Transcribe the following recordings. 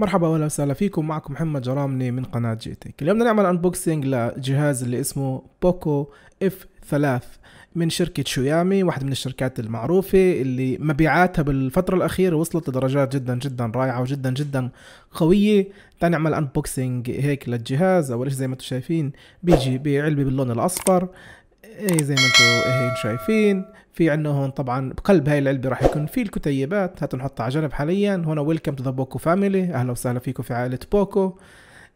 مرحبا واهلا وسهلا فيكم معكم محمد جرامني من قناة جي تك اليوم بدنا نعمل انبوكسينج لجهاز اللي اسمه بوكو اف 3 من شركة شويامي واحدة من الشركات المعروفة اللي مبيعاتها بالفترة الأخيرة وصلت لدرجات جدا جدا رائعة وجدا جدا قوية تاني نعمل انبوكسينج هيك للجهاز أول شيء زي ما انتم شايفين بيجي بعلبة باللون الأصفر اي زي ما انتم هين إيه، شايفين في عندنا هون طبعا بقلب هاي العلبه راح يكون في الكتيبات هات نحطها على جنب حاليا هنا ويلكم تو ذا بوكو فاميلي اهلا وسهلا فيكم في عائله بوكو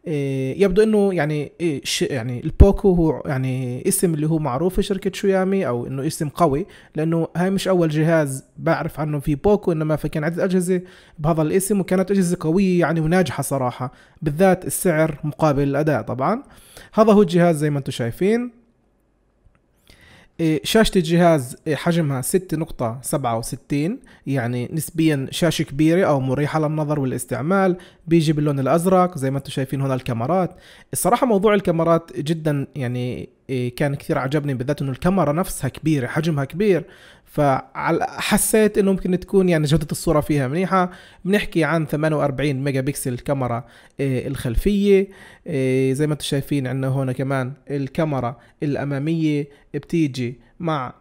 إيه يبدو انه يعني إيه يعني البوكو هو يعني اسم اللي هو معروف في شركه شويامي او انه اسم قوي لانه هاي مش اول جهاز بعرف عنه في بوكو انما فكان عده اجهزه بهذا الاسم وكانت اجهزه قويه يعني وناجحه صراحه بالذات السعر مقابل الاداء طبعا هذا هو الجهاز زي ما انتم شايفين إيه، شاشة الجهاز إيه، حجمها 6.67 يعني نسبيا شاشة كبيرة أو مريحة للنظر والاستعمال بيجي باللون الأزرق زي ما انتم شايفين هنا الكاميرات الصراحة موضوع الكاميرات جدا يعني إيه، كان كثير عجبني بالذات انه الكاميرا نفسها كبيره حجمها كبير فحسيت انه ممكن تكون يعني جوده الصوره فيها منيحه بنحكي عن 48 ميجا بكسل الكاميرا إيه، الخلفيه إيه، زي ما انتم شايفين عندنا هون كمان الكاميرا الاماميه بتيجي مع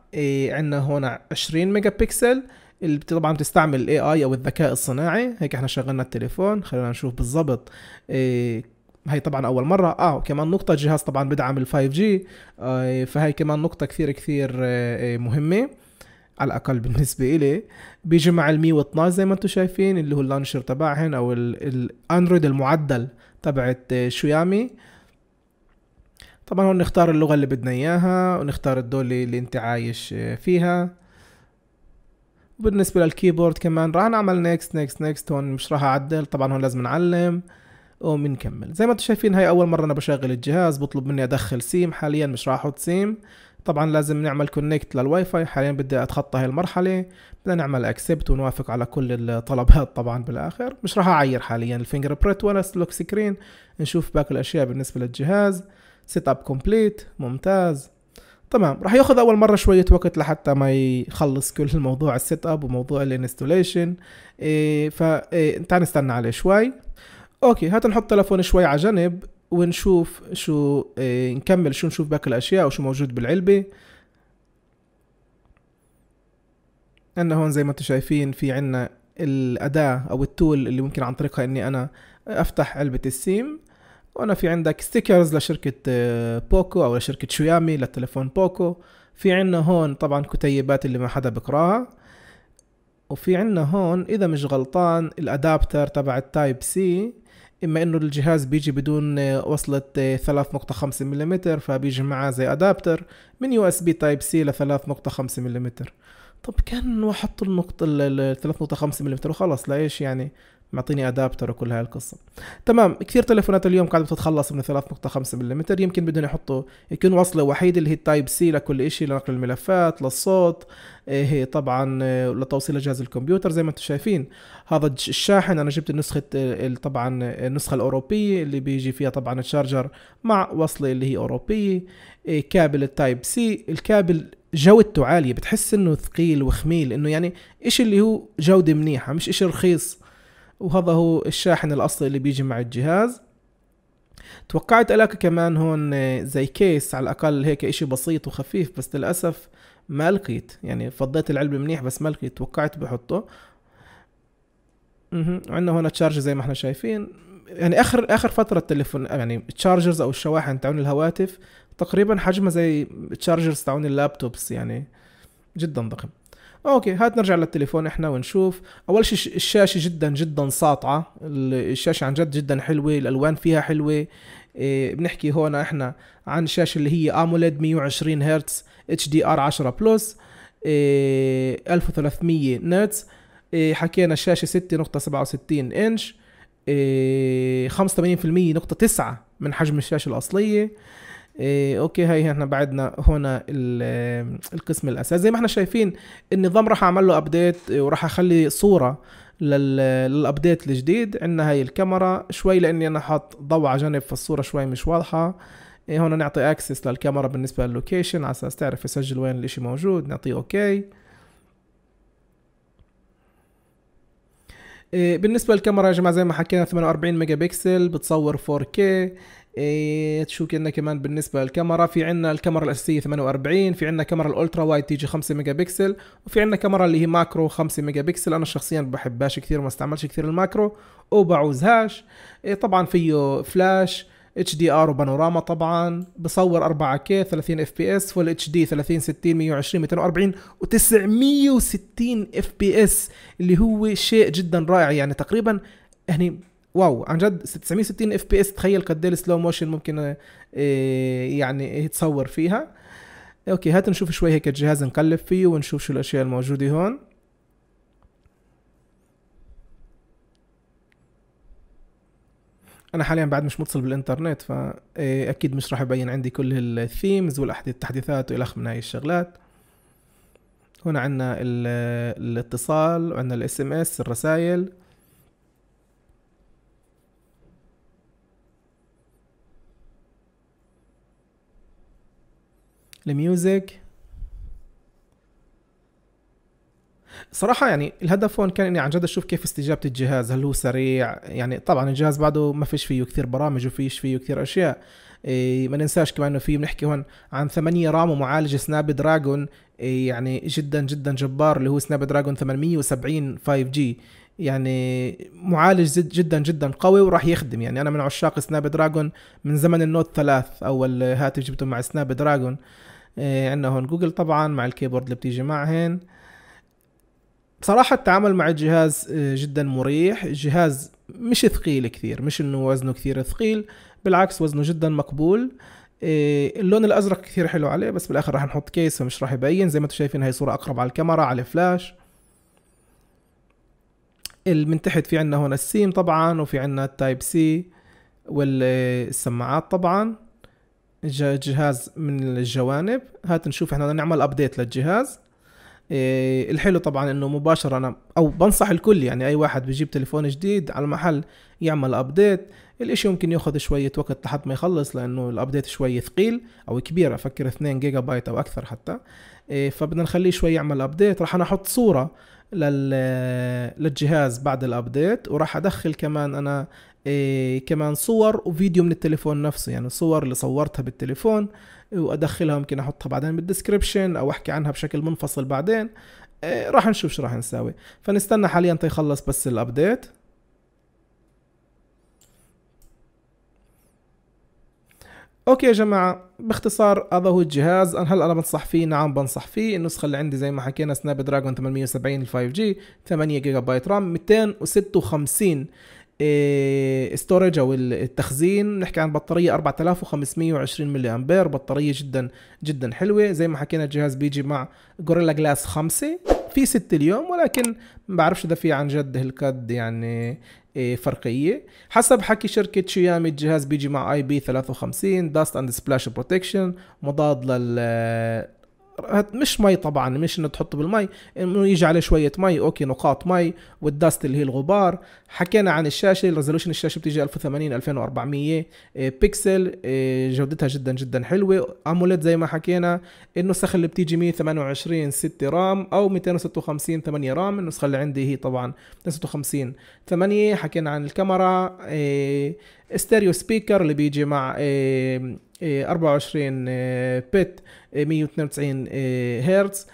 عندنا هون 20 ميجا بكسل اللي طبعا بتستعمل الاي اي او الذكاء الصناعي هيك احنا شغلنا التليفون خلينا نشوف بالضبط هي طبعا اول مره اه كمان نقطه الجهاز طبعا بدعم ال5 جي آه، فهي كمان نقطه كثير كثير آه، آه، مهمه على الاقل بالنسبه الي بيجي مع ال112 زي ما انتم شايفين اللي هو اللانشر تبعهن او الاندرويد المعدل تبعت شويامي طبعا هون نختار اللغه اللي بدنا اياها ونختار الدوله اللي انت عايش فيها وبالنسبه للكيبورد كمان راح نعمل نيكست نيكست نيكست هون مش راح اعدل طبعا هون لازم نعلم وبنكمل زي ما انتم شايفين هاي اول مره انا بشغل الجهاز بطلب مني ادخل سيم حاليا مش راح احط سيم طبعا لازم نعمل كونكت للواي فاي حاليا بدي اتخطى هاي المرحله بدنا نعمل اكسبت ونوافق على كل الطلبات طبعا بالاخر مش راح اعير حاليا الفينجر بريت ولا لوك سكرين نشوف باقي الاشياء بالنسبه للجهاز سيت اب كومبليت ممتاز تمام راح ياخذ اول مره شويه وقت لحتى ما يخلص كل موضوع السيت اب وموضوع الانستوليشن إيه فتعال إيه، نستنى عليه شوي اوكي هات نحط تلفون شوي على جنب ونشوف شو إيه نكمل شو نشوف باقي الاشياء وشو موجود بالعلبه عندنا هون زي ما انتم شايفين في عنا الاداه او التول اللي ممكن عن طريقها اني انا افتح علبه السيم وانا في عندك ستيكرز لشركه آه، بوكو او لشركه شويامي للتليفون بوكو في عنا هون طبعا كتيبات اللي ما حدا بقراها وفي عنا هون اذا مش غلطان الادابتر تبع التايب سي اما انه الجهاز بيجي بدون آه، وصلة 3.5 آه، ملم فبيجي معاه زي ادابتر من يو اس بي تايب سي ل 3.5 ملم طب كان احط النقطة ال 3.5 ملم وخلص لايش يعني معطيني ادابتر وكل هاي القصه تمام كثير تليفونات اليوم قاعده بتتخلص من 3.5 ملم يمكن بدهم يحطوا يكون وصله وحيده اللي هي التايب سي لكل شيء لنقل الملفات للصوت إيه، هي طبعا إيه، لتوصيل جهاز الكمبيوتر زي ما انتم شايفين هذا الشاحن انا جبت النسخه إيه، طبعا النسخه الاوروبيه اللي بيجي فيها طبعا الشارجر مع وصله اللي هي اوروبيه كابل التايب سي الكابل جودته عالية بتحس انه ثقيل وخميل انه يعني ايش اللي هو جودة منيحة مش اشي رخيص وهذا هو الشاحن الاصلي اللي بيجي مع الجهاز توقعت الاقي كمان هون زي كيس على الاقل هيك اشي بسيط وخفيف بس للاسف ما لقيت يعني فضيت العلبة منيح بس ما لقيت توقعت بحطه وعندنا هون تشارج زي ما احنا شايفين يعني اخر اخر فترة التليفون يعني تشارجرز او الشواحن تاعون الهواتف تقريبا حجمها زي تشارجرز تاعون اللابتوبس يعني جدا ضخم اوكي هات نرجع للتليفون احنا ونشوف اول شيء الشاشه جدا جدا ساطعه الشاشه عن جد جدا حلوه الالوان فيها حلوه إيه بنحكي هون احنا عن الشاشه اللي هي اموليد 120 هرتز اتش دي ار 10 بلس إيه 1300 نتس إيه حكينا الشاشه 6.67 انش إيه 85% نقطة 9 من حجم الشاشة الأصلية إيه اوكي هاي احنا بعدنا هنا القسم الاساسي زي ما احنا شايفين النظام راح اعمل له ابديت وراح اخلي صوره للابديت الجديد عندنا هاي الكاميرا شوي لاني انا حاط ضوء على جنب فالصوره شوي مش واضحه إيه هنا نعطي اكسس للكاميرا بالنسبه للوكيشن على اساس تعرف يسجل وين الاشي موجود نعطيه اوكي إيه، بالنسبة للكاميرا يا جماعة زي ما حكينا 48 ميجا بكسل بتصور 4K إيه تشو كنا كمان بالنسبه للكاميرا في عندنا الكاميرا الاساسيه 48 في عندنا كاميرا الالترا وايد تيجي 5 ميجا بكسل وفي عندنا كاميرا اللي هي ماكرو 5 ميجا بكسل انا شخصيا بحبهاش كثير ما استعملش كثير الماكرو وبعوزهاش إيه، طبعا فيه فلاش اتش دي ار وبانوراما طبعا بصور 4 كي 30 اف بي اس فول اتش دي 30 60 120 240 و960 اف بي اس اللي هو شيء جدا رائع يعني تقريبا يعني واو عن جد 960 اف بي اس تخيل قد ايه السلو موشن ممكن آه، آه، يعني يتصور فيها اوكي هات نشوف شوي هيك الجهاز نقلب فيه ونشوف شو الاشياء الموجوده هون انا حاليا بعد مش متصل بالانترنت فاكيد آه، مش راح يبين عندي كل الثيمز والتحديثات والى اخره من هاي الشغلات هنا عندنا الاتصال وعندنا الاس ام اس الرسائل الميوزك صراحة يعني الهدف هون كان اني عن جد اشوف كيف استجابة الجهاز هل هو سريع يعني طبعا الجهاز بعده ما فيش فيه كثير برامج وفيش فيه كثير اشياء إيه ما ننساش كمان انه في بنحكي هون عن 8 رام ومعالج سناب دراجون إيه يعني جدا جدا جبار اللي هو سناب دراجون 870 5G يعني معالج جدا جدا قوي وراح يخدم يعني انا من عشاق سناب دراجون من زمن النوت 3 اول هاتف جبته مع سناب دراجون إيه، عندنا هون جوجل طبعا مع الكيبورد اللي بتيجي معهن بصراحة التعامل مع الجهاز إيه، جدا مريح الجهاز مش ثقيل كثير مش انه وزنه كثير ثقيل بالعكس وزنه جدا مقبول إيه، اللون الازرق كثير حلو عليه بس بالاخر راح نحط كيس فمش راح يبين زي ما انتم شايفين هي صورة اقرب على الكاميرا على الفلاش من تحت في عندنا هون السيم طبعا وفي عندنا التايب سي والسماعات طبعا جهاز من الجوانب هات نشوف احنا بدنا نعمل ابديت للجهاز إيه الحلو طبعا انه مباشره انا او بنصح الكل يعني اي واحد بيجيب تليفون جديد على المحل يعمل ابديت الاشي ممكن ياخذ شوية وقت لحد ما يخلص لانه الابديت شوي ثقيل او كبير افكر 2 جيجا بايت او اكثر حتى إيه فبدنا نخليه شوي يعمل ابديت راح انا احط صورة للجهاز بعد الابديت وراح ادخل كمان انا إيه كمان صور وفيديو من التليفون نفسه يعني صور اللي صورتها بالتليفون وادخلها ممكن احطها بعدين بالدسكربشن او احكي عنها بشكل منفصل بعدين إيه، راح نشوف شو راح نساوي فنستنى حاليا تيخلص بس الابديت اوكي يا جماعه باختصار هذا هو الجهاز أنا هل انا بنصح فيه نعم بنصح فيه النسخه اللي عندي زي ما حكينا سناب دراجون 870 5 جي 8 جيجا بايت رام 256 ستورج إيه، او التخزين بنحكي عن بطاريه 4520 ملي امبير بطاريه جدا جدا حلوه زي ما حكينا الجهاز بيجي مع غوريلا جلاس 5 في 6 اليوم ولكن ما بعرفش اذا في عن جد هالقد يعني إيه، فرقيه حسب حكي شركه شيامي الجهاز بيجي مع اي بي 53 داست اند سبلاش بروتكشن مضاد لل مش مي طبعا مش انه تحطه بالمي انه يجي عليه شويه مي اوكي نقاط مي والداست اللي هي الغبار حكينا عن الشاشه الريزولوشن الشاشه بتيجي 1080 2400 بكسل جودتها جدا جدا حلوه اموليد زي ما حكينا النسخ اللي بتيجي 128 6 رام او 256 8 رام النسخه اللي عندي هي طبعا 256 8 حكينا عن الكاميرا إيه، ستيريو سبيكر اللي بيجي مع إيه، 24 إيه، إيه، بت 192 إيه، هرتز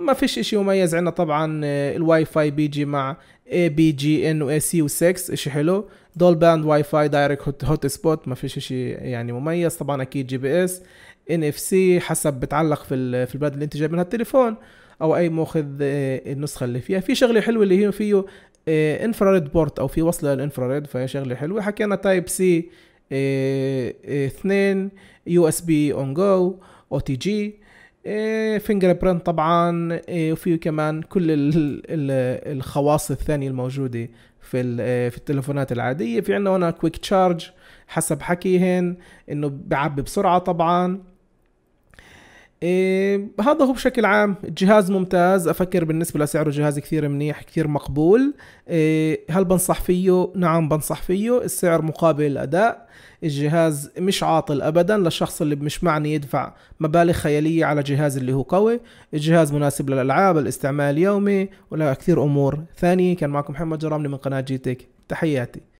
ما فيش اشي مميز عندنا طبعا الواي فاي بيجي مع اي بي جي ان واي سي و6 اشي حلو دول باند واي فاي دايركت هوت سبوت ما فيش اشي يعني مميز طبعا اكيد جي بي اس ان اف سي حسب بتعلق في في البلد اللي انت جايب منها التليفون او اي ماخذ النسخه اللي فيها في شغله حلوه اللي هي فيه انفراريد بورت او في وصله للانفراريد فهي شغله حلوه حكينا تايب سي إيه، إيه، اثنين يو اس بي اون جو او تي جي فينجر إيه، برنت طبعا وفيه كمان كل الخواص الثانيه الموجوده في في التلفونات العاديه في عندنا هنا كويك تشارج حسب حكيهن انه بيعبي بسرعه طبعا إيه هذا هو بشكل عام الجهاز ممتاز افكر بالنسبه لسعره جهاز كثير منيح كثير مقبول إيه هل بنصح فيه نعم بنصح فيه السعر مقابل الاداء الجهاز مش عاطل ابدا للشخص اللي مش معني يدفع مبالغ خياليه على جهاز اللي هو قوي الجهاز مناسب للالعاب الاستعمال اليومي ولا كثير امور ثانيه كان معكم محمد جرامني من قناه جيتك تحياتي